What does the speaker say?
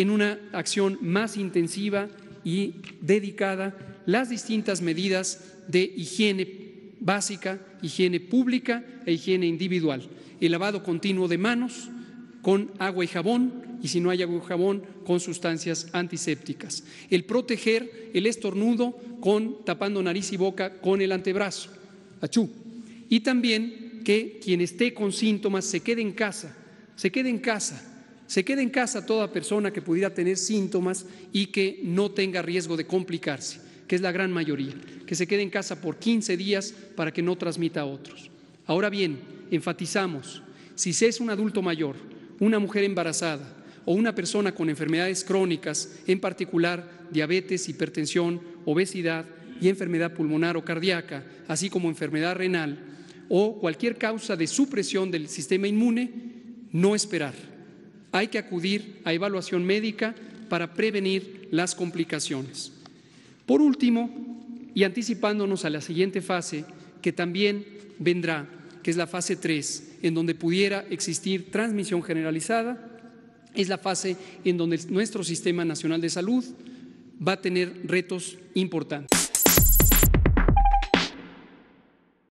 en una acción más intensiva y dedicada las distintas medidas de higiene básica, higiene pública e higiene individual. El lavado continuo de manos con agua y jabón y si no hay agua y jabón con sustancias antisépticas. El proteger el estornudo con tapando nariz y boca con el antebrazo. Achú. Y también que quien esté con síntomas se quede en casa, se quede en casa se quede en casa toda persona que pudiera tener síntomas y que no tenga riesgo de complicarse, que es la gran mayoría. Que se quede en casa por 15 días para que no transmita a otros. Ahora bien, enfatizamos, si se es un adulto mayor, una mujer embarazada o una persona con enfermedades crónicas, en particular diabetes, hipertensión, obesidad y enfermedad pulmonar o cardíaca, así como enfermedad renal, o cualquier causa de supresión del sistema inmune, no esperar hay que acudir a evaluación médica para prevenir las complicaciones. Por último, y anticipándonos a la siguiente fase, que también vendrá, que es la fase 3, en donde pudiera existir transmisión generalizada, es la fase en donde nuestro Sistema Nacional de Salud va a tener retos importantes.